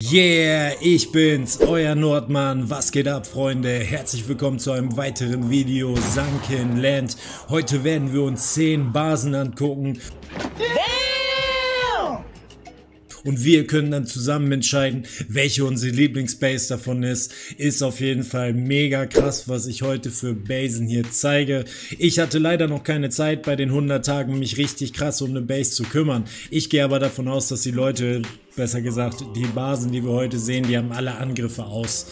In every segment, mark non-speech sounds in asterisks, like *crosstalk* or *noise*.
Yeah, ich bin's, euer Nordmann. Was geht ab, Freunde? Herzlich willkommen zu einem weiteren Video Sunken Land. Heute werden wir uns 10 Basen angucken. Yeah! und wir können dann zusammen entscheiden, welche unsere Lieblingsbase davon ist. Ist auf jeden Fall mega krass, was ich heute für Basen hier zeige. Ich hatte leider noch keine Zeit bei den 100 Tagen, mich richtig krass um eine Base zu kümmern. Ich gehe aber davon aus, dass die Leute, besser gesagt, die Basen, die wir heute sehen, die haben alle Angriffe aus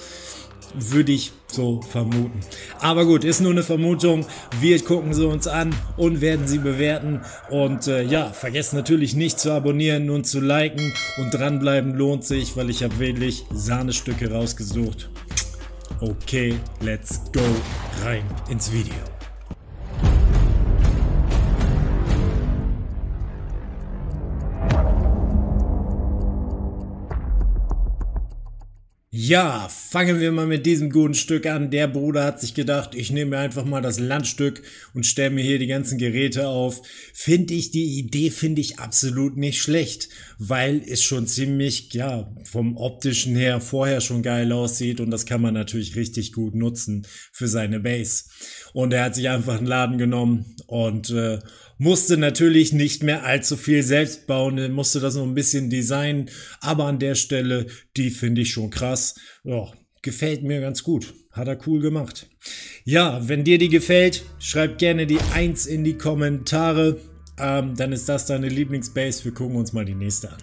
würde ich so vermuten. Aber gut, ist nur eine Vermutung. Wir gucken sie uns an und werden sie bewerten. Und äh, ja, vergesst natürlich nicht zu abonnieren und zu liken. Und dranbleiben lohnt sich, weil ich habe wirklich Sahnestücke rausgesucht. Okay, let's go rein ins Video. Ja, fangen wir mal mit diesem guten Stück an. Der Bruder hat sich gedacht, ich nehme mir einfach mal das Landstück und stelle mir hier die ganzen Geräte auf. Finde ich die Idee, finde ich absolut nicht schlecht, weil es schon ziemlich, ja, vom optischen her vorher schon geil aussieht und das kann man natürlich richtig gut nutzen für seine Base. Und er hat sich einfach einen Laden genommen und äh, musste natürlich nicht mehr allzu viel selbst bauen, er musste das nur ein bisschen designen, aber an der Stelle, die finde ich schon krass ja, gefällt mir ganz gut. Hat er cool gemacht. Ja, wenn dir die gefällt, schreib gerne die 1 in die Kommentare. Ähm, dann ist das deine Lieblingsbase. Wir gucken uns mal die nächste an.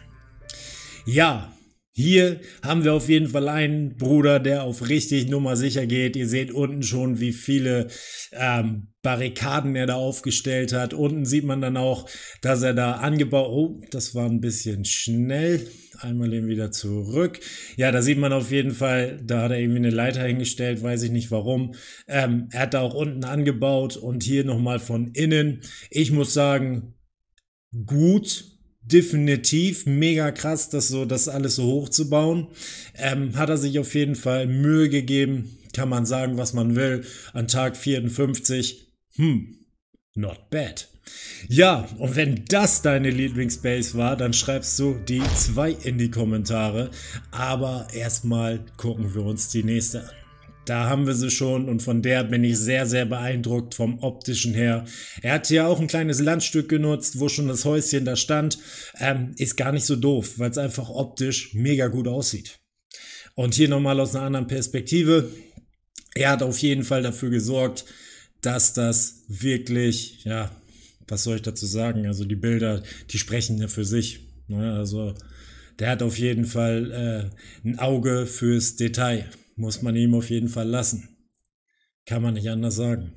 Ja, hier haben wir auf jeden Fall einen Bruder, der auf richtig Nummer sicher geht. Ihr seht unten schon, wie viele ähm, Barrikaden er da aufgestellt hat. Unten sieht man dann auch, dass er da angebaut... Oh, das war ein bisschen schnell. Einmal eben wieder zurück. Ja, da sieht man auf jeden Fall, da hat er irgendwie eine Leiter hingestellt, weiß ich nicht warum. Ähm, er hat da auch unten angebaut und hier nochmal von innen. Ich muss sagen, gut, definitiv mega krass, das so, das alles so hochzubauen. Ähm, hat er sich auf jeden Fall Mühe gegeben. Kann man sagen, was man will. An Tag 54. Hm, not bad. Ja, und wenn das deine Lieblingsbase war, dann schreibst du die zwei in die Kommentare. Aber erstmal gucken wir uns die nächste an. Da haben wir sie schon und von der bin ich sehr, sehr beeindruckt vom optischen her. Er hat hier auch ein kleines Landstück genutzt, wo schon das Häuschen da stand. Ähm, ist gar nicht so doof, weil es einfach optisch mega gut aussieht. Und hier nochmal aus einer anderen Perspektive. Er hat auf jeden Fall dafür gesorgt, dass das wirklich, ja, was soll ich dazu sagen? Also die Bilder, die sprechen ja für sich. Ne? Also der hat auf jeden Fall äh, ein Auge fürs Detail muss man ihm auf jeden Fall lassen. Kann man nicht anders sagen.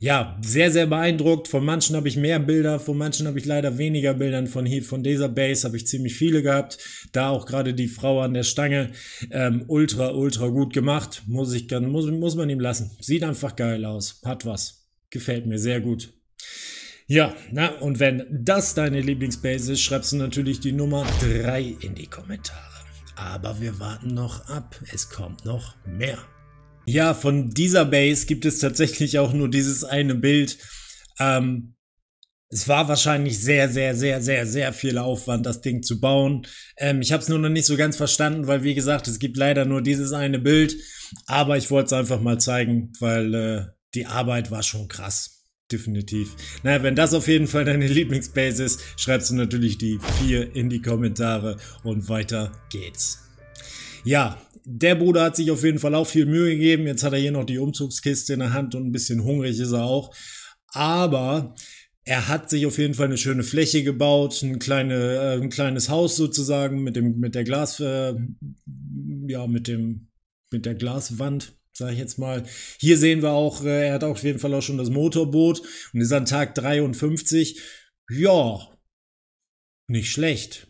Ja, sehr, sehr beeindruckt. Von manchen habe ich mehr Bilder, von manchen habe ich leider weniger Bildern. Von hier, von dieser Base habe ich ziemlich viele gehabt. Da auch gerade die Frau an der Stange. Ähm, ultra, ultra gut gemacht. Muss, ich, muss, muss man ihm lassen. Sieht einfach geil aus. Hat was. Gefällt mir sehr gut. Ja, na, und wenn das deine Lieblingsbase ist, schreibst du natürlich die Nummer 3 in die Kommentare. Aber wir warten noch ab. Es kommt noch mehr. Ja, von dieser Base gibt es tatsächlich auch nur dieses eine Bild. Ähm, es war wahrscheinlich sehr, sehr, sehr, sehr, sehr viel Aufwand, das Ding zu bauen. Ähm, ich habe es nur noch nicht so ganz verstanden, weil wie gesagt, es gibt leider nur dieses eine Bild. Aber ich wollte es einfach mal zeigen, weil äh, die Arbeit war schon krass. Definitiv. Naja, wenn das auf jeden Fall deine Lieblingsbase ist, schreibst du natürlich die 4 in die Kommentare und weiter geht's. Ja, der Bruder hat sich auf jeden Fall auch viel Mühe gegeben. Jetzt hat er hier noch die Umzugskiste in der Hand und ein bisschen hungrig ist er auch. Aber er hat sich auf jeden Fall eine schöne Fläche gebaut, ein, kleine, äh, ein kleines Haus sozusagen mit dem, mit der Glas, äh, ja, mit dem, mit der Glaswand sage ich jetzt mal. Hier sehen wir auch, äh, er hat auf jeden Fall auch schon das Motorboot und ist an Tag 53. Ja, nicht schlecht.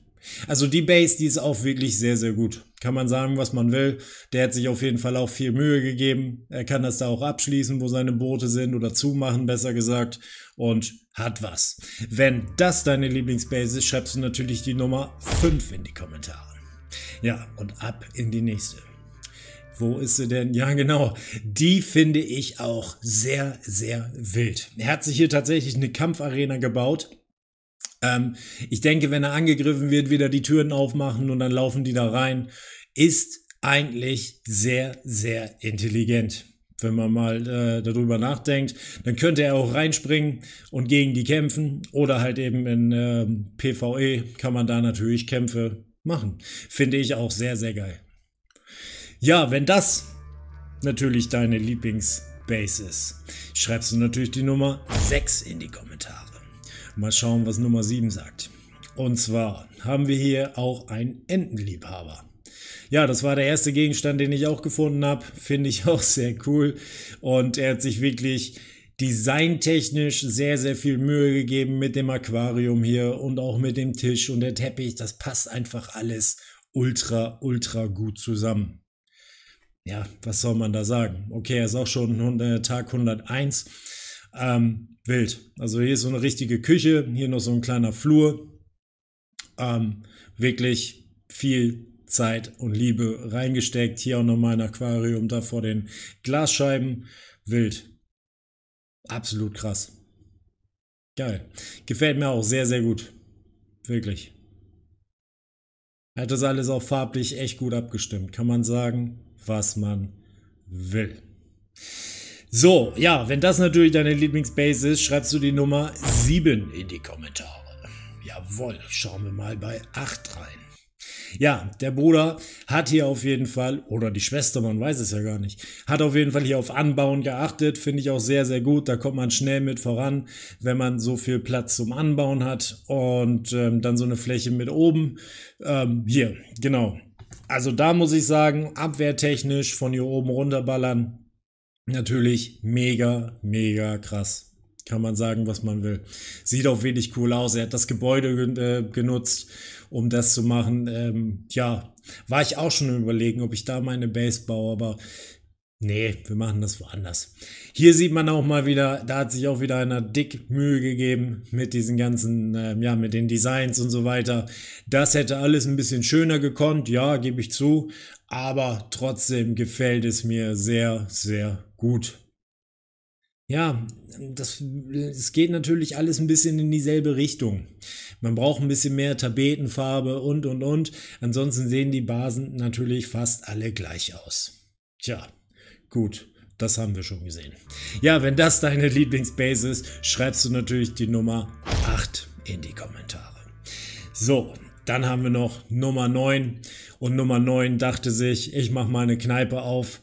Also die Base, die ist auch wirklich sehr, sehr gut. Kann man sagen, was man will. Der hat sich auf jeden Fall auch viel Mühe gegeben. Er kann das da auch abschließen, wo seine Boote sind oder zumachen, besser gesagt. Und hat was. Wenn das deine Lieblingsbase ist, schreibst du natürlich die Nummer 5 in die Kommentare. Ja, und ab in die nächste. Wo ist sie denn? Ja, genau. Die finde ich auch sehr, sehr wild. Er hat sich hier tatsächlich eine Kampfarena gebaut. Ähm, ich denke, wenn er angegriffen wird, wieder die Türen aufmachen und dann laufen die da rein. Ist eigentlich sehr, sehr intelligent. Wenn man mal äh, darüber nachdenkt, dann könnte er auch reinspringen und gegen die kämpfen. Oder halt eben in äh, PvE kann man da natürlich Kämpfe machen. Finde ich auch sehr, sehr geil. Ja, wenn das natürlich deine Lieblingsbase ist, schreibst du natürlich die Nummer 6 in die Kommentare. Mal schauen, was Nummer 7 sagt. Und zwar haben wir hier auch einen Entenliebhaber. Ja, das war der erste Gegenstand, den ich auch gefunden habe. Finde ich auch sehr cool. Und er hat sich wirklich designtechnisch sehr, sehr viel Mühe gegeben mit dem Aquarium hier und auch mit dem Tisch und der Teppich. Das passt einfach alles ultra, ultra gut zusammen ja, was soll man da sagen? Okay, er ist auch schon äh, Tag 101. Ähm, wild. Also hier ist so eine richtige Küche, hier noch so ein kleiner Flur. Ähm, wirklich viel Zeit und Liebe reingesteckt. Hier auch nochmal ein Aquarium da vor den Glasscheiben. Wild. Absolut krass. Geil. Gefällt mir auch sehr, sehr gut. Wirklich. Er hat das alles auch farblich echt gut abgestimmt. Kann man sagen, was man will. So, ja, wenn das natürlich deine Lieblingsbase ist, schreibst du die Nummer 7 in die Kommentare. Jawohl, schauen wir mal bei 8 rein. Ja, der Bruder hat hier auf jeden Fall, oder die Schwester, man weiß es ja gar nicht, hat auf jeden Fall hier auf Anbauen geachtet. Finde ich auch sehr, sehr gut. Da kommt man schnell mit voran, wenn man so viel Platz zum Anbauen hat. Und ähm, dann so eine Fläche mit oben. Ähm, hier, genau. Also da muss ich sagen, abwehrtechnisch von hier oben runterballern. Natürlich mega, mega krass kann man sagen, was man will. Sieht auch wenig cool aus. Er hat das Gebäude äh, genutzt, um das zu machen. Ähm, ja, war ich auch schon überlegen, ob ich da meine Base baue, aber nee, wir machen das woanders. Hier sieht man auch mal wieder, da hat sich auch wieder einer dick Mühe gegeben mit diesen ganzen, ähm, ja, mit den Designs und so weiter. Das hätte alles ein bisschen schöner gekonnt, ja, gebe ich zu. Aber trotzdem gefällt es mir sehr, sehr gut. Ja, das, es geht natürlich alles ein bisschen in dieselbe Richtung. Man braucht ein bisschen mehr Tapetenfarbe und, und, und. Ansonsten sehen die Basen natürlich fast alle gleich aus. Tja, gut. Das haben wir schon gesehen. Ja, wenn das deine *laughs* Lieblingsbase ist, schreibst du natürlich die Nummer 8 in die Kommentare. So, dann haben wir noch Nummer 9. Und Nummer 9 dachte sich, ich mache mal eine Kneipe auf.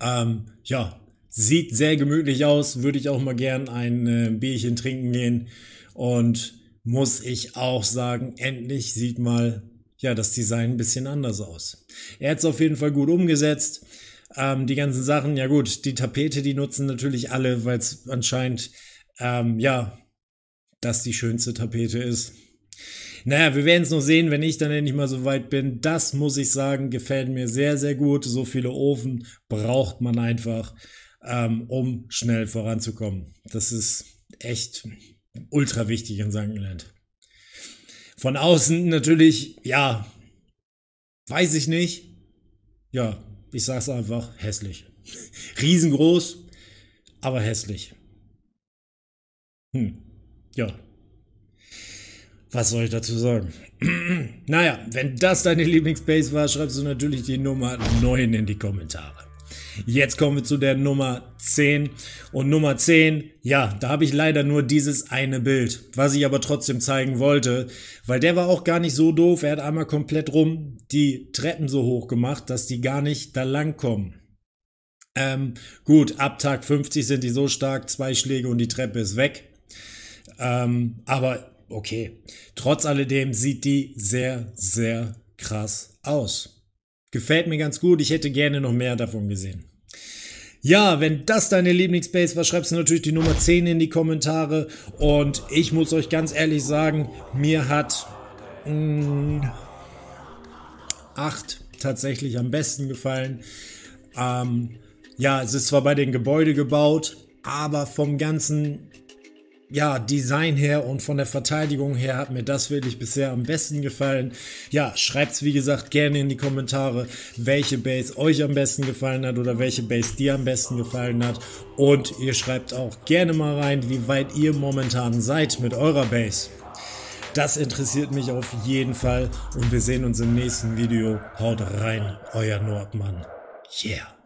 Ähm, ja, Sieht sehr gemütlich aus, würde ich auch mal gern ein äh, Bierchen trinken gehen. Und muss ich auch sagen, endlich sieht mal ja, das Design ein bisschen anders aus. Er hat es auf jeden Fall gut umgesetzt. Ähm, die ganzen Sachen, ja gut, die Tapete, die nutzen natürlich alle, weil es anscheinend, ähm, ja, das die schönste Tapete ist. Naja, wir werden es noch sehen, wenn ich dann endlich mal so weit bin. Das muss ich sagen, gefällt mir sehr, sehr gut. So viele Ofen braucht man einfach ähm, um schnell voranzukommen. Das ist echt ultra wichtig in Sankenland. Von außen natürlich, ja, weiß ich nicht. Ja, ich sag's einfach, hässlich. *laughs* Riesengroß, aber hässlich. Hm, ja. Was soll ich dazu sagen? *clears throat* naja, wenn das deine Lieblingsbase war, schreibst du natürlich die Nummer 9 in die Kommentare. Jetzt kommen wir zu der Nummer 10. Und Nummer 10, ja, da habe ich leider nur dieses eine Bild, was ich aber trotzdem zeigen wollte, weil der war auch gar nicht so doof. Er hat einmal komplett rum die Treppen so hoch gemacht, dass die gar nicht da lang kommen. Ähm, gut, ab Tag 50 sind die so stark, zwei Schläge und die Treppe ist weg. Ähm, aber okay, trotz alledem sieht die sehr, sehr krass aus. Gefällt mir ganz gut. Ich hätte gerne noch mehr davon gesehen. Ja, wenn das deine Lieblingsbase war, schreibst du natürlich die Nummer 10 in die Kommentare. Und ich muss euch ganz ehrlich sagen, mir hat mh, mm, 8 tatsächlich am besten gefallen. Ähm, ja, es ist zwar bei den Gebäuden gebaut, aber vom ganzen ja, Design her und von der Verteidigung her hat mir das wirklich bisher am besten gefallen. Ja, schreibt's wie gesagt gerne in die Kommentare, welche Base euch am besten gefallen hat oder welche Base dir am besten gefallen hat. Und ihr schreibt auch gerne mal rein, wie weit ihr momentan seid mit eurer Base. Das interessiert mich auf jeden Fall und wir sehen uns im nächsten Video. Haut rein, euer Nordmann. Yeah.